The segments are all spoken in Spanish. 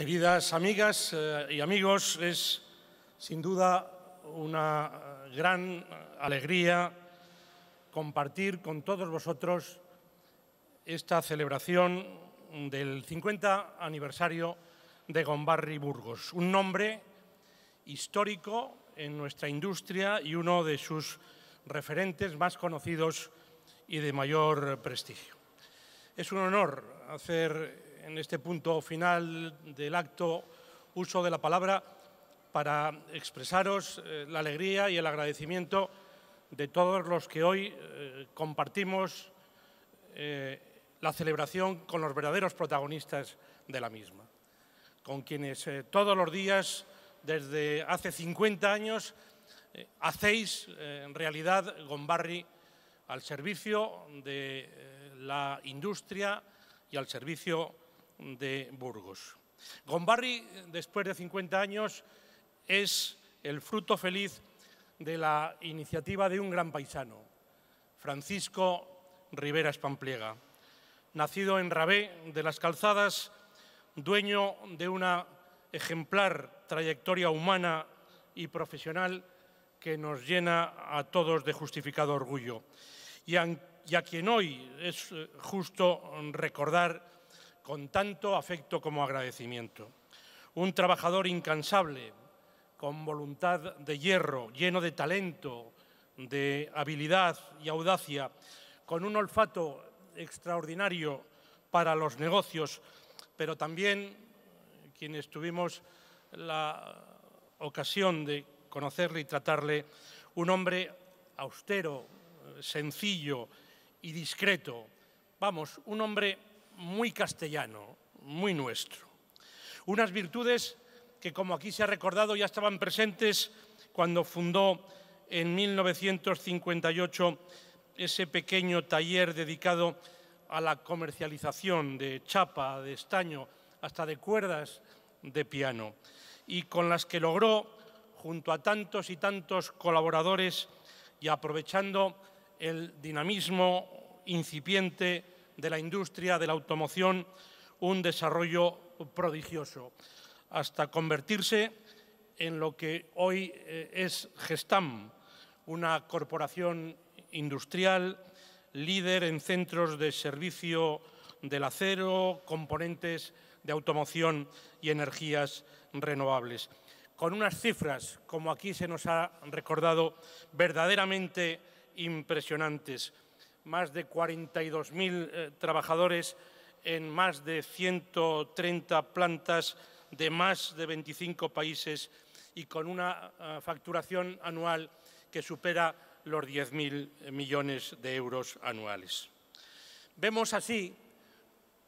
Queridas amigas eh, y amigos, es sin duda una eh, gran eh, alegría compartir con todos vosotros esta celebración del 50 aniversario de Gombarri Burgos, un nombre histórico en nuestra industria y uno de sus referentes más conocidos y de mayor prestigio. Es un honor hacer en este punto final del acto uso de la palabra para expresaros eh, la alegría y el agradecimiento de todos los que hoy eh, compartimos eh, la celebración con los verdaderos protagonistas de la misma, con quienes todos los días, desde hace 50 años, hacéis en realidad Gombarri al servicio de la industria y al servicio de Burgos. Gombarri, después de 50 años, es el fruto feliz de la iniciativa de un gran paisano, Francisco Rivera Espampliega, nacido en Rabé de las Calzadas, dueño de una ejemplar trayectoria humana y profesional que nos llena a todos de justificado orgullo y y a quien hoy es eh, justo recordar con tanto afecto como agradecimiento. Un trabajador incansable, con voluntad de hierro, lleno de talento, de habilidad y audacia, con un olfato extraordinario para los negocios, pero también quienes tuvimos la ocasión de conocerle y tratarle, un hombre austero, sencillo y discreto. Vamos, un hombre muy castellano, muy nuestro. Unas virtudes que, como aquí se ha recordado, ya estaban presentes cuando fundó en 1958 ese pequeño taller dedicado a la comercialización de chapa, de estaño, hasta de cuerdas de piano, y con las que logró, junto a tantos y tantos colaboradores y aprovechando el dinamismo incipiente de la industria de la automoción un desarrollo prodigioso, hasta convertirse en lo que hoy eh, es Gestam, una corporación industrial líder en centros de servicio del acero, componentes de automoción y energías renovables. Con unas cifras, como aquí se nos ha recordado, verdaderamente impresionantes más de 42.000 eh, trabajadores en más de 130 plantas de más de 25 países y con una eh, facturación anual que supera los 10.000 eh, millones de euros anuales. Vemos así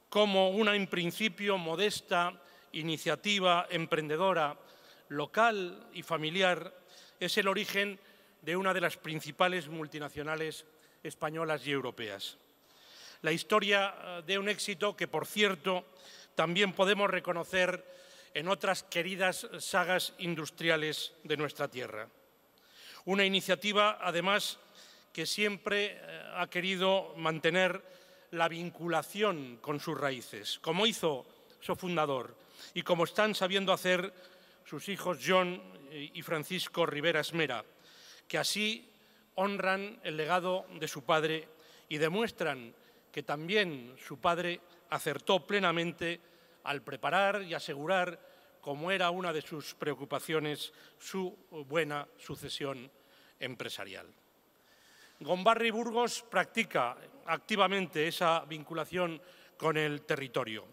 cómo una, en principio, modesta iniciativa emprendedora local y familiar es el origen de una de las principales multinacionales españolas y europeas. La historia eh, de un éxito que, por cierto, también podemos reconocer en otras queridas sagas industriales de nuestra tierra. Una iniciativa, además, que siempre eh, ha querido mantener la vinculación con sus raíces, como hizo su fundador y como están sabiendo hacer sus hijos John y Francisco Rivera Esmera, que así honran el legado de su padre y demuestran que también su padre acertó plenamente al preparar y asegurar, como era una de sus preocupaciones, su buena sucesión empresarial. Gombarri Burgos practica activamente esa vinculación con el territorio.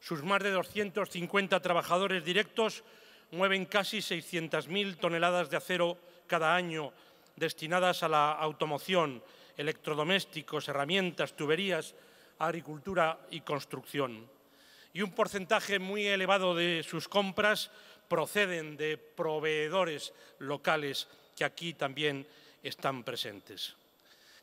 Sus más de 250 trabajadores directos mueven casi 600.000 toneladas de acero cada año destinadas a la automoción, electrodomésticos, herramientas, tuberías, agricultura y construcción. Y un porcentaje muy elevado de sus compras proceden de proveedores locales que aquí también están presentes.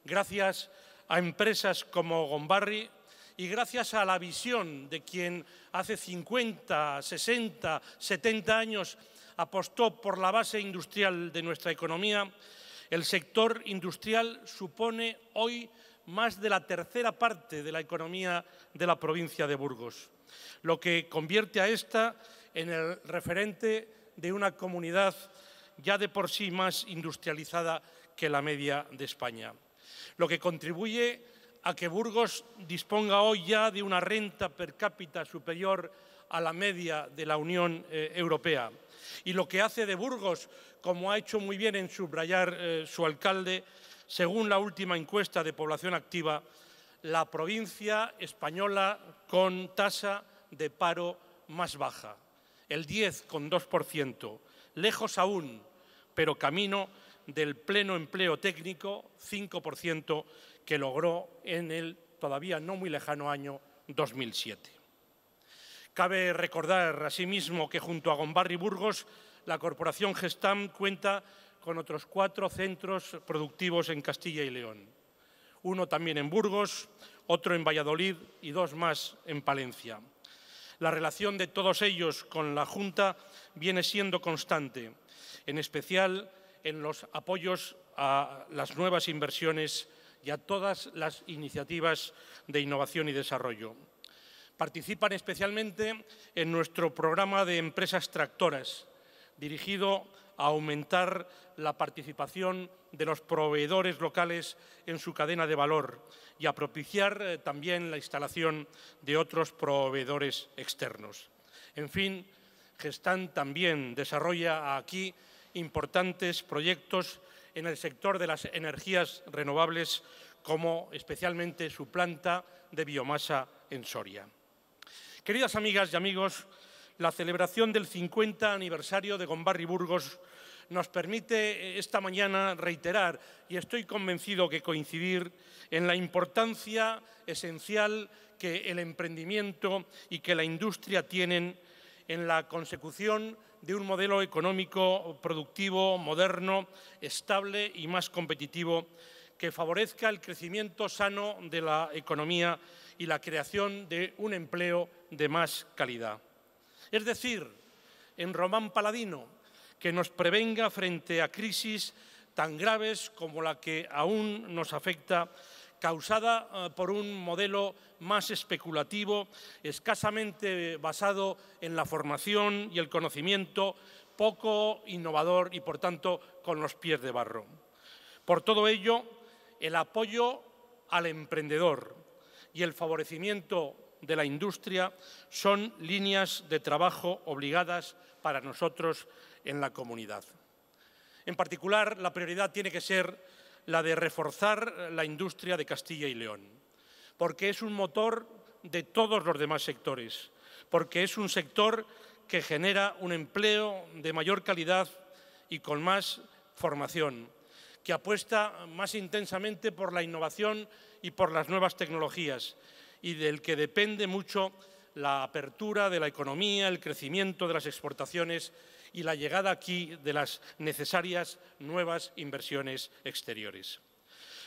Gracias a empresas como Gombarri y gracias a la visión de quien hace 50, 60, 70 años apostó por la base industrial de nuestra economía, el sector industrial supone hoy más de la tercera parte de la economía de la provincia de Burgos, lo que convierte a esta en el referente de una comunidad ya de por sí más industrializada que la media de España, lo que contribuye a que Burgos disponga hoy ya de una renta per cápita superior a la media de la Unión eh, Europea. Y lo que hace de Burgos, como ha hecho muy bien en subrayar eh, su alcalde, según la última encuesta de población activa, la provincia española con tasa de paro más baja, el 10,2%, lejos aún, pero camino del pleno empleo técnico, 5%, que logró en el todavía no muy lejano año 2007. Cabe recordar, asimismo, que junto a Gombarri Burgos, la Corporación Gestam cuenta con otros cuatro centros productivos en Castilla y León. Uno también en Burgos, otro en Valladolid y dos más en Palencia. La relación de todos ellos con la Junta viene siendo constante, en especial en los apoyos a las nuevas inversiones y a todas las iniciativas de innovación y desarrollo. Participan especialmente en nuestro programa de empresas tractoras, dirigido a aumentar la participación de los proveedores locales en su cadena de valor y a propiciar eh, también la instalación de otros proveedores externos. En fin, Gestan también desarrolla aquí importantes proyectos en el sector de las energías renovables, como especialmente su planta de biomasa en Soria. Queridas amigas y amigos, la celebración del 50 aniversario de Gombarri Burgos nos permite eh, esta mañana reiterar, y estoy convencido que coincidir, en la importancia esencial que el emprendimiento y que la industria tienen en la consecución de un modelo económico productivo, moderno, estable y más competitivo que favorezca el crecimiento sano de la economía y la creación de un empleo de más calidad. Es decir, en Román Paladino, que nos prevenga frente a crisis tan graves como la que aún nos afecta, causada eh, por un modelo más especulativo, escasamente basado en la formación y el conocimiento, poco innovador y, por tanto, con los pies de barro. Por todo ello, el apoyo al emprendedor y el favorecimiento de la industria son líneas de trabajo obligadas para nosotros en la comunidad. En particular, la prioridad tiene que ser la de reforzar la industria de Castilla y León, porque es un motor de todos los demás sectores, porque es un sector que genera un empleo de mayor calidad y con más formación, que apuesta más intensamente por la innovación y por las nuevas tecnologías y del que depende mucho la apertura de la economía, el crecimiento de las exportaciones y la llegada aquí de las necesarias nuevas inversiones exteriores.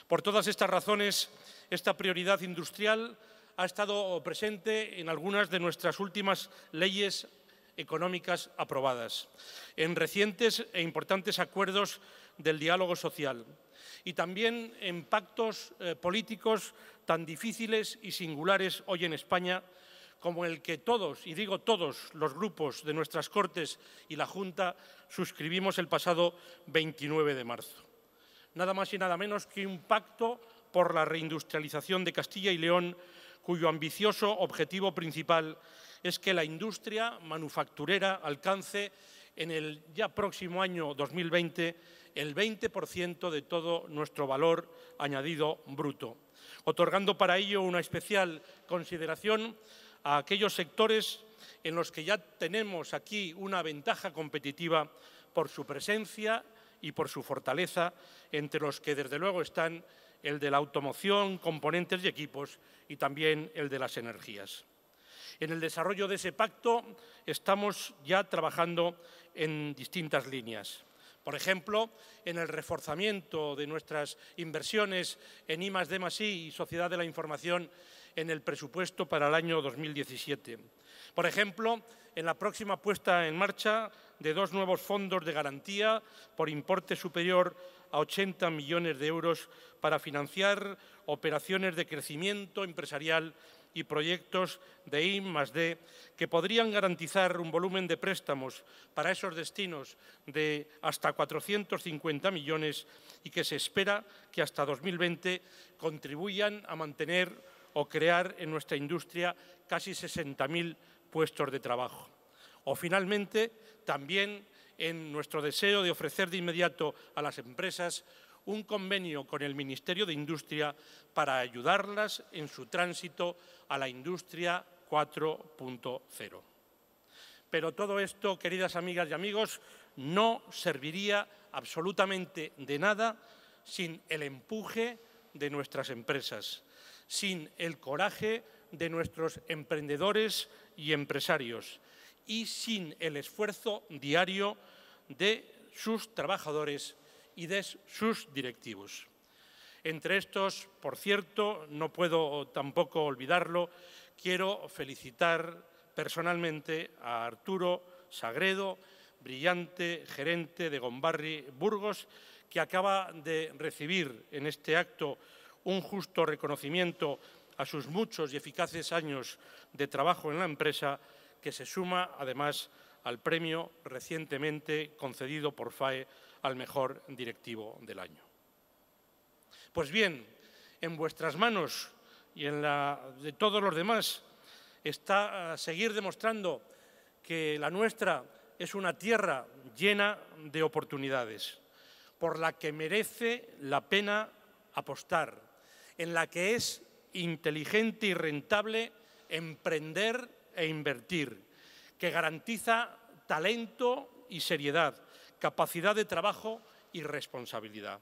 Por todas estas razones, esta prioridad industrial ha estado presente en algunas de nuestras últimas leyes económicas aprobadas, en recientes e importantes acuerdos del diálogo social y también en pactos eh, políticos tan difíciles y singulares hoy en España como el que todos, y digo todos, los grupos de nuestras Cortes y la Junta suscribimos el pasado 29 de marzo. Nada más y nada menos que un pacto por la reindustrialización de Castilla y León, cuyo ambicioso objetivo principal es que la industria manufacturera alcance en el ya próximo año 2020 el 20% de todo nuestro valor añadido bruto otorgando para ello una especial consideración a aquellos sectores en los que ya tenemos aquí una ventaja competitiva por su presencia y por su fortaleza, entre los que desde luego están el de la automoción, componentes y equipos y también el de las energías. En el desarrollo de ese pacto estamos ya trabajando en distintas líneas. Por ejemplo, en el reforzamiento de nuestras inversiones en I, D, y Sociedad de la Información en el presupuesto para el año 2017. Por ejemplo, en la próxima puesta en marcha de dos nuevos fondos de garantía por importe superior a 80 millones de euros para financiar operaciones de crecimiento empresarial y proyectos de I más D que podrían garantizar un volumen de préstamos para esos destinos de hasta 450 millones y que se espera que hasta 2020 contribuyan a mantener o crear en nuestra industria casi 60.000 puestos de trabajo. O finalmente, también en nuestro deseo de ofrecer de inmediato a las empresas un convenio con el Ministerio de Industria para ayudarlas en su tránsito a la industria 4.0. Pero todo esto, queridas amigas y amigos, no serviría absolutamente de nada sin el empuje de nuestras empresas, sin el coraje de nuestros emprendedores y empresarios y sin el esfuerzo diario de sus trabajadores y de sus directivos. Entre estos, por cierto, no puedo tampoco olvidarlo, quiero felicitar personalmente a Arturo Sagredo, brillante gerente de Gombarri Burgos, que acaba de recibir en este acto un justo reconocimiento a sus muchos y eficaces años de trabajo en la empresa, que se suma además al premio recientemente concedido por FAE al mejor directivo del año. Pues bien, en vuestras manos y en la de todos los demás está eh, seguir demostrando que la nuestra es una tierra llena de oportunidades, por la que merece la pena apostar, en la que es inteligente y rentable emprender e invertir, que garantiza talento y seriedad, capacidad de trabajo y responsabilidad.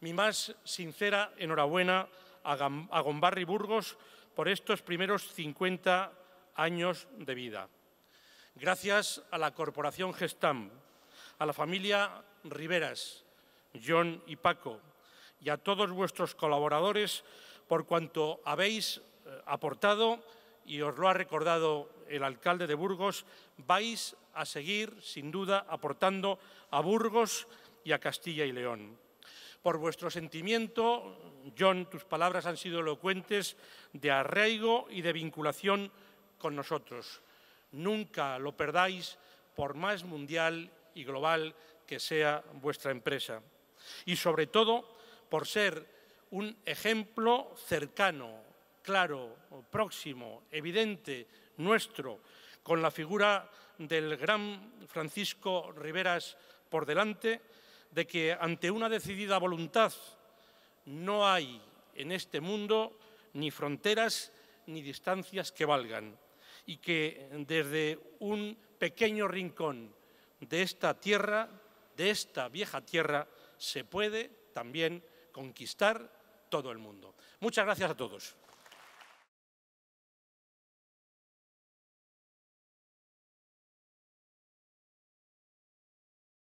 Mi más sincera enhorabuena a Gombarri Burgos por estos primeros 50 años de vida. Gracias a la Corporación Gestam, a la familia Riveras, John y Paco, y a todos vuestros colaboradores por cuanto habéis eh, aportado, y os lo ha recordado el alcalde de Burgos, vais a seguir, sin duda, aportando a Burgos y a Castilla y León. Por vuestro sentimiento, John, tus palabras han sido elocuentes de arraigo y de vinculación con nosotros. Nunca lo perdáis por más mundial y global que sea vuestra empresa. Y sobre todo por ser un ejemplo cercano, claro, próximo, evidente, nuestro, con la figura del gran Francisco Riveras por delante, de que ante una decidida voluntad no hay en este mundo ni fronteras ni distancias que valgan y que desde un pequeño rincón de esta tierra, de esta vieja tierra, se puede también conquistar todo el mundo. Muchas gracias a todos.